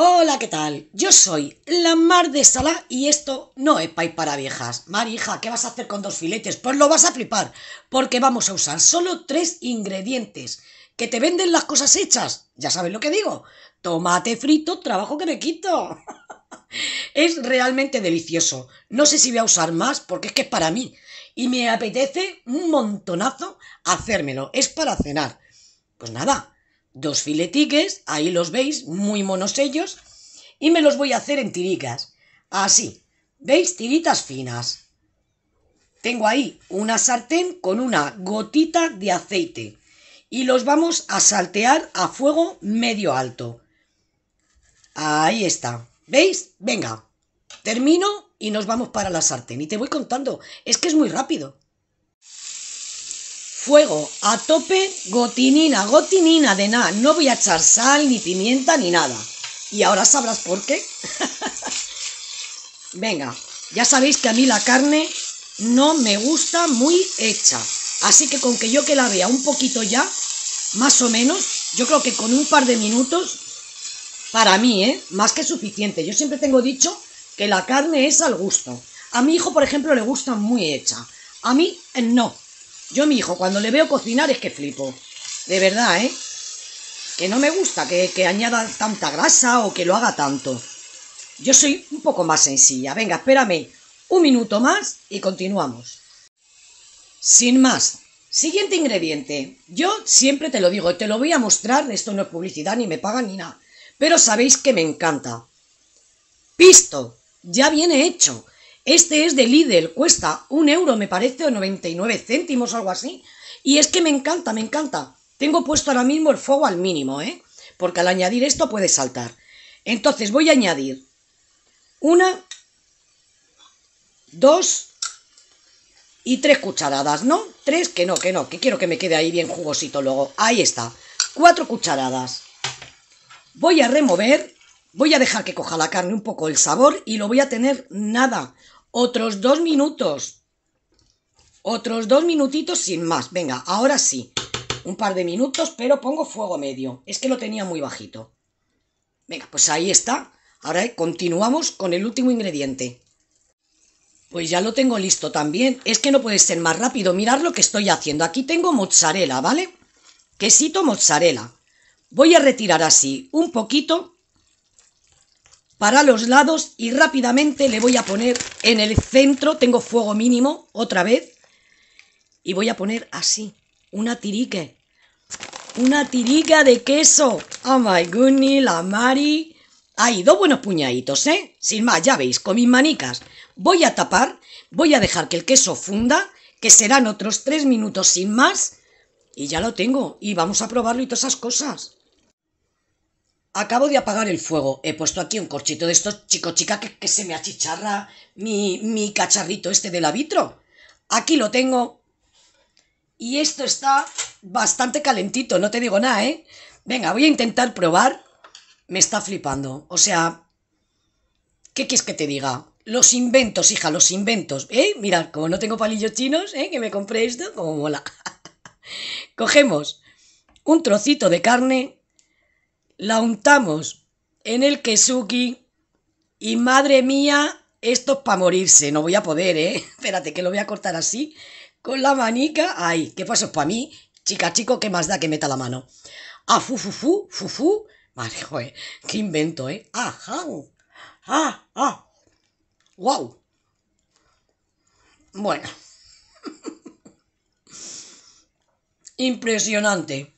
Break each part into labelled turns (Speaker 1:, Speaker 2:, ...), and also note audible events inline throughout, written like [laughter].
Speaker 1: Hola, ¿qué tal? Yo soy la Mar de Sala y esto no es pay para viejas. Marija, ¿qué vas a hacer con dos filetes? Pues lo vas a flipar, porque vamos a usar solo tres ingredientes que te venden las cosas hechas. Ya sabes lo que digo. Tomate frito, trabajo que me quito. [laughs] es realmente delicioso. No sé si voy a usar más, porque es que es para mí. Y me apetece un montonazo hacérmelo. Es para cenar. Pues nada, dos filetiques, ahí los veis, muy monosellos, y me los voy a hacer en tiritas, así, ¿veis? Tiritas finas. Tengo ahí una sartén con una gotita de aceite y los vamos a saltear a fuego medio alto. Ahí está, ¿veis? Venga, termino y nos vamos para la sartén y te voy contando, es que es muy rápido fuego a tope, gotinina, gotinina de nada. No voy a echar sal, ni pimienta, ni nada. Y ahora sabrás por qué. [laughs] Venga, ya sabéis que a mí la carne no me gusta muy hecha. Así que con que yo que la vea un poquito ya, más o menos, yo creo que con un par de minutos, para mí, ¿eh? Más que suficiente. Yo siempre tengo dicho que la carne es al gusto. A mi hijo, por ejemplo, le gusta muy hecha. A mí, eh, no. Yo mi hijo cuando le veo cocinar es que flipo. De verdad, ¿eh? Que no me gusta que, que añada tanta grasa o que lo haga tanto. Yo soy un poco más sencilla. Venga, espérame un minuto más y continuamos. Sin más. Siguiente ingrediente. Yo siempre te lo digo, te lo voy a mostrar. Esto no es publicidad, ni me pagan ni nada. Pero sabéis que me encanta. Pisto. Ya viene hecho. Este es de Lidl, cuesta un euro, me parece, o 99 céntimos, algo así. Y es que me encanta, me encanta. Tengo puesto ahora mismo el fuego al mínimo, ¿eh? Porque al añadir esto puede saltar. Entonces voy a añadir una, dos y tres cucharadas, ¿no? Tres, que no, que no, que quiero que me quede ahí bien jugosito luego. Ahí está, cuatro cucharadas. Voy a remover Voy a dejar que coja la carne un poco el sabor y lo voy a tener nada. Otros dos minutos. Otros dos minutitos sin más. Venga, ahora sí. Un par de minutos, pero pongo fuego medio. Es que lo tenía muy bajito. Venga, pues ahí está. Ahora continuamos con el último ingrediente. Pues ya lo tengo listo también. Es que no puede ser más rápido. Mirad lo que estoy haciendo. Aquí tengo mozzarella, ¿vale? Quesito mozzarella. Voy a retirar así un poquito para los lados y rápidamente le voy a poner en el centro, tengo fuego mínimo otra vez, y voy a poner así, una tirique, una tirica de queso. Oh my goodness, la Mari. Hay dos buenos puñaditos, ¿eh? Sin más, ya veis, con mis manicas. Voy a tapar, voy a dejar que el queso funda, que serán otros tres minutos sin más, y ya lo tengo, y vamos a probarlo y todas esas cosas. Acabo de apagar el fuego. He puesto aquí un corchito de estos chico chica que, se me achicharra mi, mi cacharrito este del vitro. Aquí lo tengo. Y esto está bastante calentito, no te digo nada, ¿eh? Venga, voy a intentar probar. Me está flipando. O sea, ¿qué quieres que te diga? Los inventos, hija, los inventos. ¿Eh? Mirad, como no tengo palillos chinos, ¿eh? Que me compré esto, como mola. [laughs] Cogemos un trocito de carne la untamos en el kesuki y madre mía, esto es para morirse, no voy a poder, ¿eh? [laughs] Espérate que lo voy a cortar así, con la manica, ay, ¿qué paso es para mí? Chica, chico, ¿qué más da que meta la mano? Ah, fu, fu, fu, fu, fu, madre, joder, qué invento, ¿eh? Ajá, ah, ah, wow. Bueno. [laughs] Impresionante.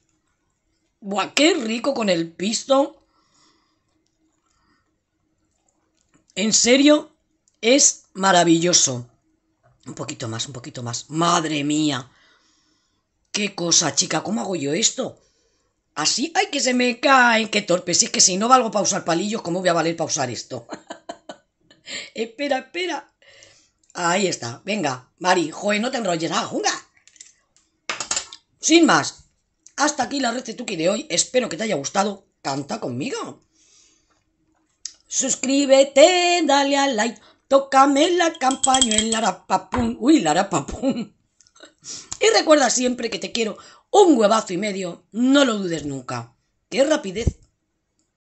Speaker 1: Buah, qué rico con el pisto. En serio, es maravilloso. Un poquito más, un poquito más. Madre mía. Qué cosa, chica, ¿cómo hago yo esto? Así, ay, que se me caen, qué torpe. Si es que si no valgo para usar palillos, ¿cómo voy a valer para usar esto? [laughs] espera, espera. Ahí está, venga, Mari, joe, no te enrolles, ah, junga. Sin más, hasta aquí la Tuki de hoy. Espero que te haya gustado. Canta conmigo. Suscríbete, dale al like, tócame la campaña Lara rapapum. Uy, la Y recuerda siempre que te quiero un huevazo y medio. No lo dudes nunca. ¡Qué rapidez!